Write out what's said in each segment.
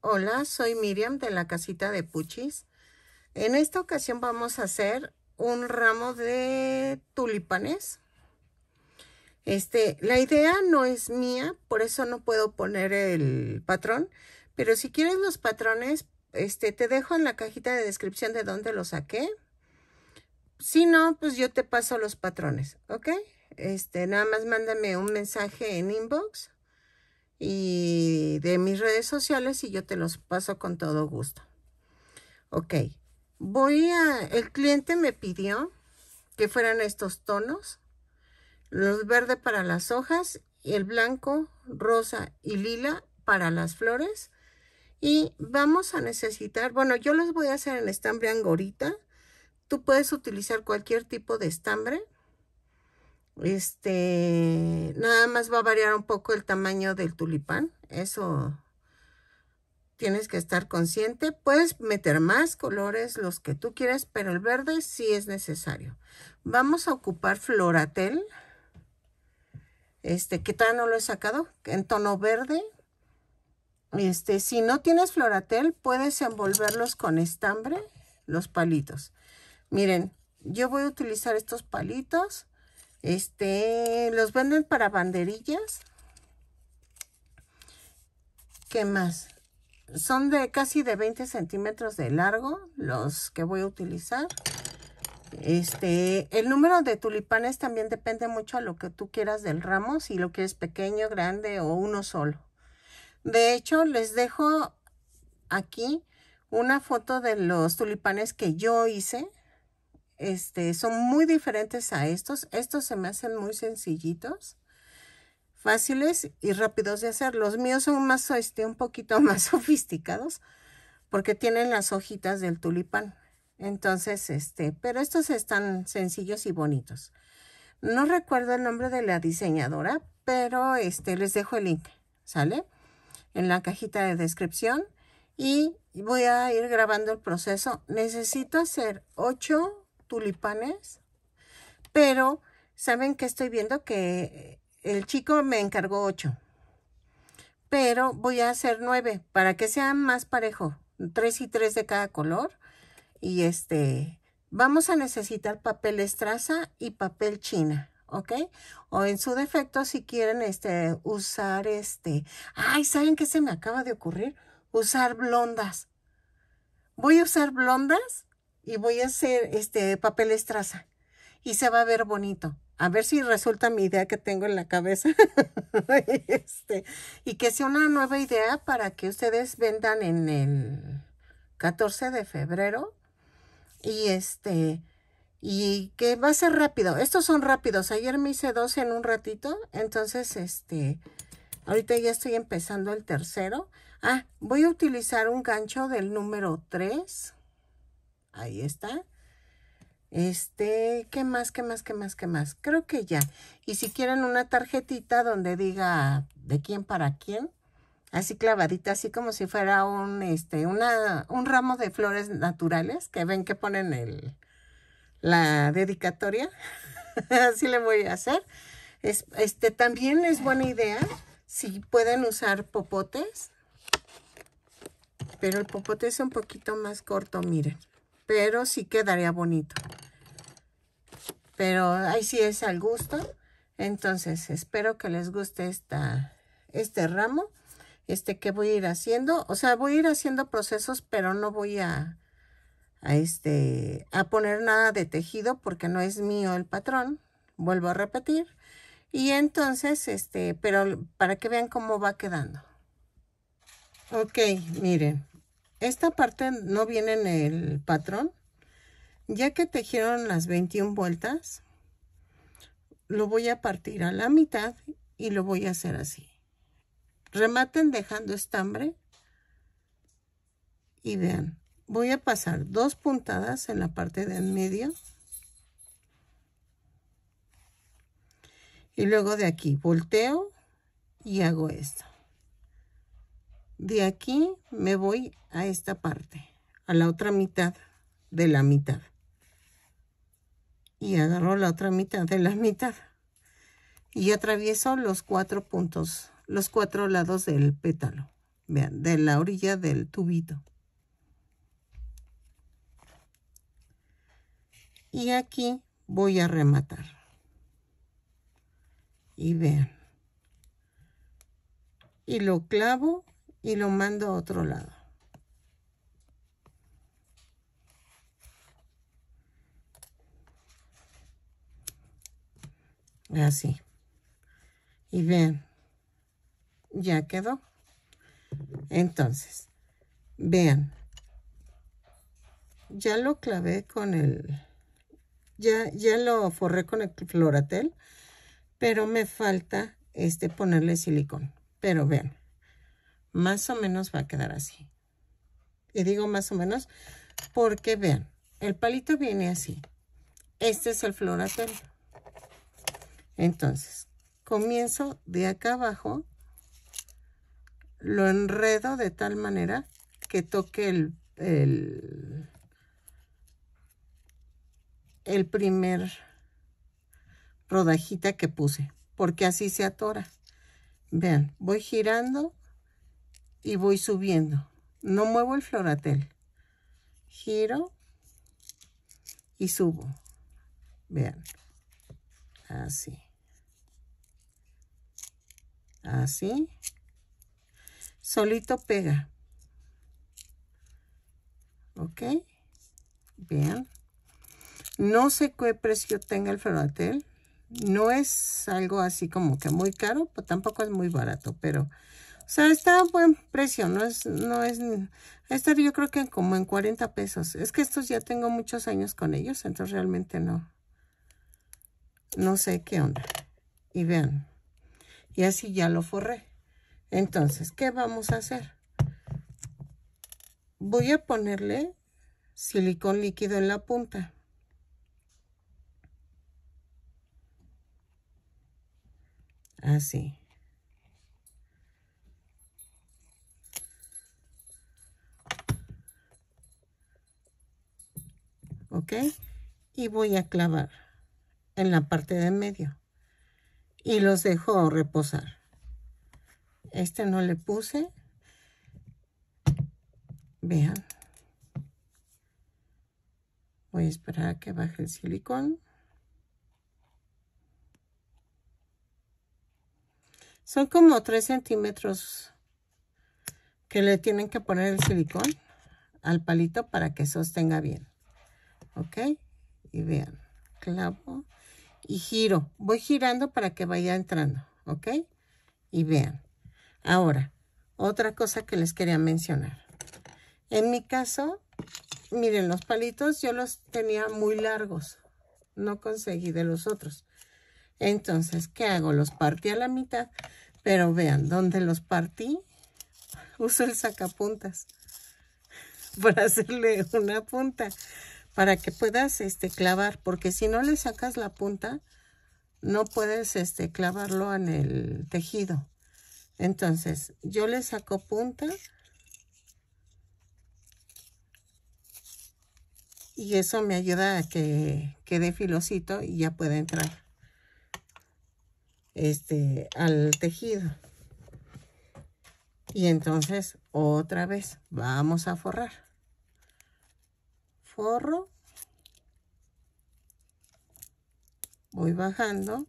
Hola, soy Miriam de la casita de Puchis. En esta ocasión vamos a hacer un ramo de tulipanes. Este, la idea no es mía, por eso no puedo poner el patrón, pero si quieres los patrones, este, te dejo en la cajita de descripción de dónde los saqué. Si no, pues yo te paso los patrones, ¿ok? Este, nada más mándame un mensaje en inbox y de mis redes sociales y yo te los paso con todo gusto. Ok, voy a, el cliente me pidió que fueran estos tonos, los verde para las hojas y el blanco, rosa y lila para las flores. Y vamos a necesitar, bueno, yo los voy a hacer en estambre angorita. Tú puedes utilizar cualquier tipo de estambre. Este, nada más va a variar un poco el tamaño del tulipán. Eso tienes que estar consciente. Puedes meter más colores, los que tú quieras, pero el verde sí es necesario. Vamos a ocupar floratel. Este, ¿qué tal? no lo he sacado, en tono verde. Este, si no tienes floratel, puedes envolverlos con estambre, los palitos. Miren, yo voy a utilizar estos palitos este, los venden para banderillas. ¿Qué más? Son de casi de 20 centímetros de largo los que voy a utilizar. Este, el número de tulipanes también depende mucho a lo que tú quieras del ramo, si lo quieres pequeño, grande o uno solo. De hecho, les dejo aquí una foto de los tulipanes que yo hice este, son muy diferentes a estos. Estos se me hacen muy sencillitos, fáciles y rápidos de hacer. Los míos son más, este, un poquito más sofisticados porque tienen las hojitas del tulipán. Entonces, este, pero estos están sencillos y bonitos. No recuerdo el nombre de la diseñadora, pero este, les dejo el link, ¿sale? En la cajita de descripción y voy a ir grabando el proceso. Necesito hacer 8 tulipanes, pero saben que estoy viendo que el chico me encargó 8, pero voy a hacer 9 para que sea más parejo, tres y tres de cada color y este vamos a necesitar papel estraza y papel china, ¿ok? O en su defecto, si quieren este, usar este... ¡Ay! ¿Saben qué se me acaba de ocurrir? Usar blondas. Voy a usar blondas y voy a hacer este papel estraza y se va a ver bonito. A ver si resulta mi idea que tengo en la cabeza. Este, y que sea una nueva idea para que ustedes vendan en el 14 de febrero. Y este, y que va a ser rápido. Estos son rápidos. Ayer me hice dos en un ratito. Entonces, este, ahorita ya estoy empezando el tercero. Ah, voy a utilizar un gancho del número 3 Ahí está. Este, ¿qué más, qué más, qué más, qué más? Creo que ya. Y si quieren una tarjetita donde diga de quién para quién, así clavadita, así como si fuera un, este, un ramo de flores naturales, que ven que ponen la dedicatoria. así le voy a hacer. este, también es buena idea si pueden usar popotes, pero el popote es un poquito más corto, miren pero sí quedaría bonito. Pero ahí sí es al gusto. Entonces, espero que les guste esta, este ramo. Este que voy a ir haciendo. O sea, voy a ir haciendo procesos, pero no voy a, a, este, a poner nada de tejido porque no es mío el patrón. Vuelvo a repetir. Y entonces, este, pero para que vean cómo va quedando. Ok, miren. Esta parte no viene en el patrón. Ya que tejieron las 21 vueltas, lo voy a partir a la mitad y lo voy a hacer así. Rematen dejando estambre y vean, voy a pasar dos puntadas en la parte de en medio y luego de aquí volteo y hago esto de aquí me voy a esta parte, a la otra mitad de la mitad. Y agarro la otra mitad de la mitad. Y atravieso los cuatro puntos, los cuatro lados del pétalo. Vean, de la orilla del tubito. Y aquí voy a rematar. Y vean. Y lo clavo y lo mando a otro lado. Así. Y vean, ya quedó. Entonces, vean, ya lo clavé con el, ya, ya lo forré con el floratel, pero me falta este ponerle silicón. Pero vean, más o menos va a quedar así. Y digo más o menos porque, vean, el palito viene así. Este es el floratel. Entonces, comienzo de acá abajo, lo enredo de tal manera que toque el, el, el primer rodajita que puse, porque así se atora. Vean, voy girando y voy subiendo. No muevo el floratel. Giro y subo. Vean. Así. Así. Solito pega. ¿Ok? Vean. No sé qué precio tenga el floratel. No es algo así como que muy caro, pero tampoco es muy barato, pero o sea, está a buen precio, no es, no es, estar yo creo que como en 40 pesos. Es que estos ya tengo muchos años con ellos, entonces realmente no, no sé qué onda. Y vean, y así ya lo forré. Entonces, ¿qué vamos a hacer? Voy a ponerle silicón líquido en la punta. Así. y voy a clavar en la parte de medio y los dejo reposar este no le puse vean voy a esperar a que baje el silicón son como 3 centímetros que le tienen que poner el silicón al palito para que sostenga bien ok y vean clavo y giro voy girando para que vaya entrando ok y vean ahora otra cosa que les quería mencionar en mi caso miren los palitos yo los tenía muy largos no conseguí de los otros entonces qué hago los partí a la mitad pero vean ¿dónde los partí uso el sacapuntas para hacerle una punta para que puedas este, clavar, porque si no le sacas la punta, no puedes este, clavarlo en el tejido. Entonces, yo le saco punta y eso me ayuda a que quede filocito y ya pueda entrar este, al tejido. Y entonces, otra vez, vamos a forrar forro voy bajando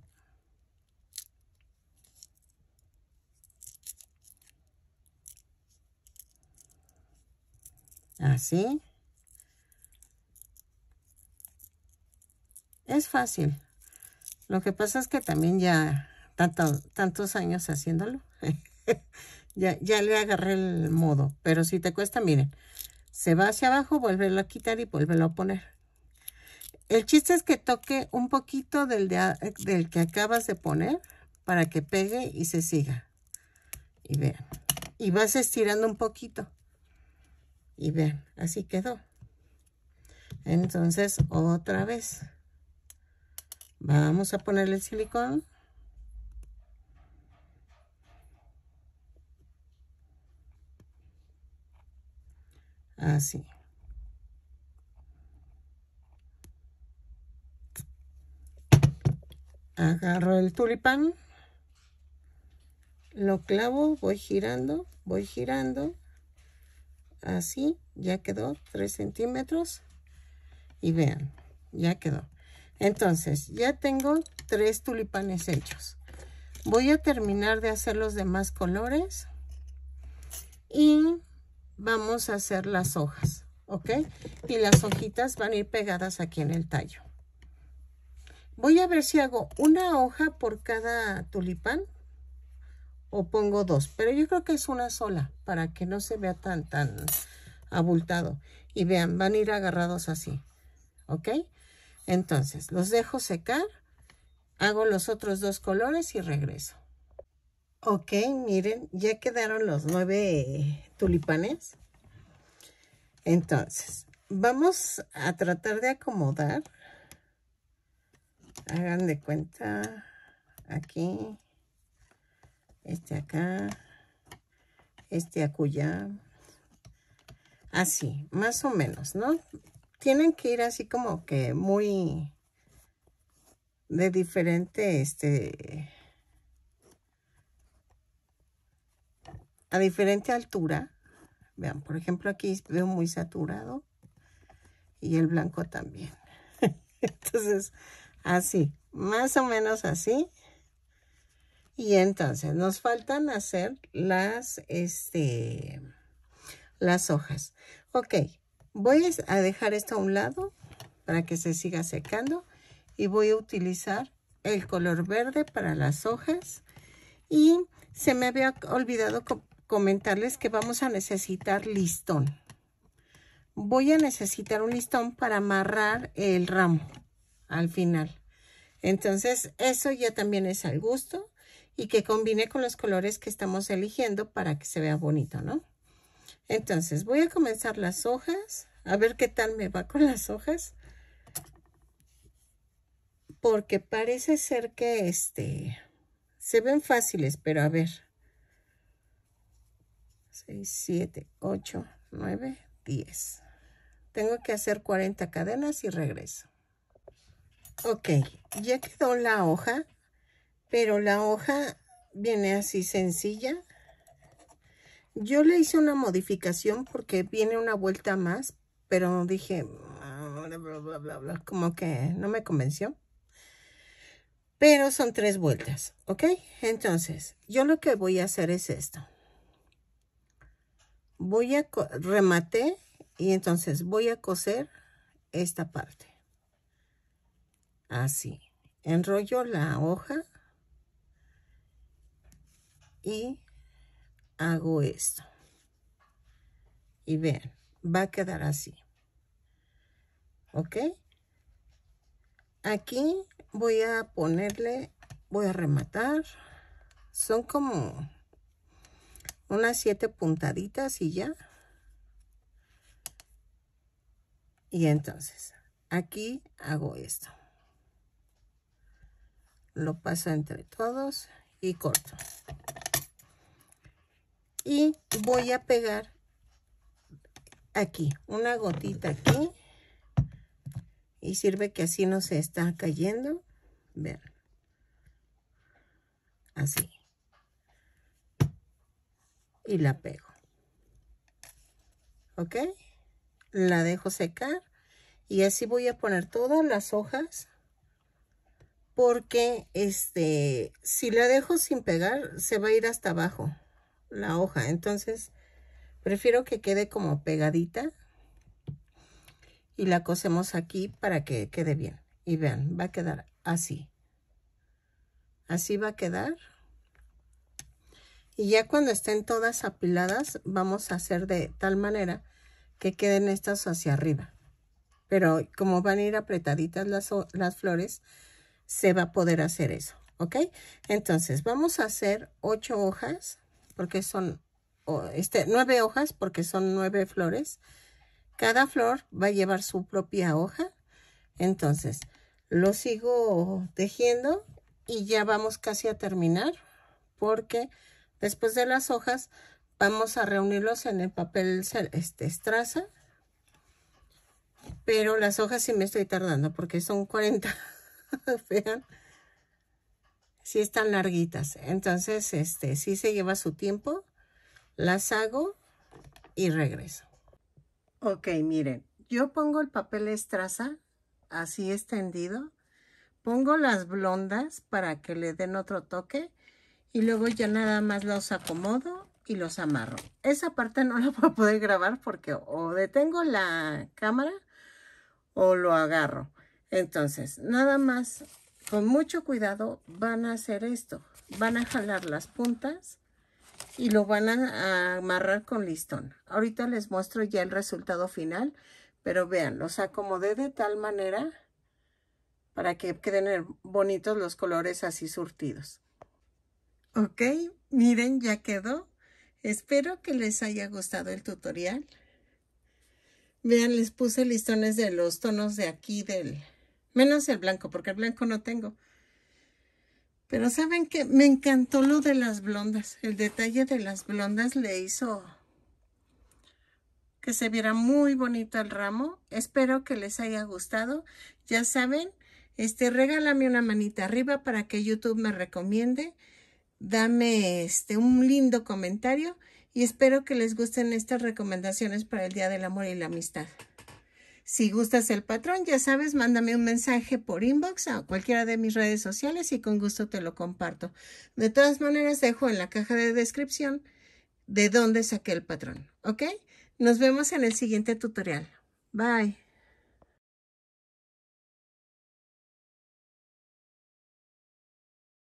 así es fácil lo que pasa es que también ya tantos años haciéndolo ya, ya le agarré el modo pero si te cuesta miren se va hacia abajo, vuélvelo a quitar y vuélvelo a poner. El chiste es que toque un poquito del, que acabas de poner para que pegue y se siga. Y vean. Y vas estirando un poquito. Y vean, así quedó. Entonces, otra vez. Vamos a ponerle el silicón. Así. Ah, Agarro el tulipán. Lo clavo, voy girando, voy girando. Así, ya quedó tres centímetros. Y vean, ya quedó. Entonces, ya tengo tres tulipanes hechos. Voy a terminar de hacer los demás colores. Y vamos a hacer las hojas, ¿ok? Y las hojitas van a ir pegadas aquí en el tallo. Voy a ver si hago una hoja por cada tulipán o pongo dos, pero yo creo que es una sola para que no se vea tan, tan abultado. Y vean, van a ir agarrados así, ¿ok? Entonces, los dejo secar, hago los otros dos colores y regreso. Ok, miren, ya quedaron los nueve tulipanes. Entonces, vamos a tratar de acomodar. Hagan de cuenta, aquí, este acá, este acuya, Así, más o menos, ¿no? Tienen que ir así como que muy de diferente, este a diferente altura. Vean, por ejemplo, aquí veo muy saturado y el blanco también. entonces, así, más o menos así. Y entonces nos faltan hacer las, este, las hojas. Ok, voy a dejar esto a un lado para que se siga secando y voy a utilizar el color verde para las hojas y se me había olvidado comentarles que vamos a necesitar listón. Voy a necesitar un listón para amarrar el ramo al final. Entonces, eso ya también es al gusto y que combine con los colores que estamos eligiendo para que se vea bonito, ¿no? Entonces, voy a comenzar las hojas, a ver qué tal me va con las hojas. Porque parece ser que este se ven fáciles, pero a ver. 6, 7, 8, 9, 10. Tengo que hacer 40 cadenas y regreso. Ok, ya quedó la hoja, pero la hoja viene así sencilla. Yo le hice una modificación porque viene una vuelta más, pero dije, mm, bla, bla, bla, bla, como que no me convenció. Pero son tres vueltas, ¿ok? Entonces, yo lo que voy a hacer es esto voy a rematé y entonces voy a coser esta parte así enrollo la hoja y hago esto y vean va a quedar así ok aquí voy a ponerle voy a rematar son como unas siete puntaditas y ya. Y entonces, aquí hago esto. Lo paso entre todos y corto. Y voy a pegar aquí, una gotita aquí. Y sirve que así no se está cayendo. ver Así y la pego. ¿Ok? La dejo secar y así voy a poner todas las hojas porque este si la dejo sin pegar se va a ir hasta abajo la hoja. Entonces prefiero que quede como pegadita y la cosemos aquí para que quede bien. Y vean, va a quedar así. Así va a quedar. Y ya cuando estén todas apiladas, vamos a hacer de tal manera que queden estas hacia arriba. Pero como van a ir apretaditas las, las flores, se va a poder hacer eso, ¿ok? Entonces, vamos a hacer ocho hojas, porque son este, nueve hojas, porque son nueve flores. Cada flor va a llevar su propia hoja. Entonces, lo sigo tejiendo y ya vamos casi a terminar, porque Después de las hojas, vamos a reunirlos en el papel este, estraza. Pero las hojas sí me estoy tardando porque son 40. Vean. Sí están larguitas. Entonces, este, sí se lleva su tiempo. Las hago y regreso. Ok, miren. Yo pongo el papel estraza así extendido. Pongo las blondas para que le den otro toque y luego ya nada más los acomodo y los amarro. Esa parte no la voy a poder grabar porque o detengo la cámara o lo agarro. Entonces, nada más, con mucho cuidado van a hacer esto. Van a jalar las puntas y lo van a, amarrar con listón. Ahorita les muestro ya el resultado final, pero vean, los acomodé de tal manera para que queden bonitos los colores así surtidos. Ok, miren, ya quedó. Espero que les haya gustado el tutorial. Vean, les puse listones de los tonos de aquí, del menos el blanco, porque el blanco no tengo. Pero ¿saben que Me encantó lo de las blondas. El detalle de las blondas le hizo que se viera muy bonito el ramo. Espero que les haya gustado. Ya saben, este, regálame una manita arriba para que YouTube me recomiende dame este, un lindo comentario y espero que les gusten estas recomendaciones para el Día del Amor y la Amistad. Si gustas el patrón, ya sabes, mándame un mensaje por inbox o cualquiera de mis redes sociales y con gusto te lo comparto. De todas maneras, dejo en la caja de descripción de dónde saqué el patrón, ¿ok? Nos vemos en el siguiente tutorial. Bye.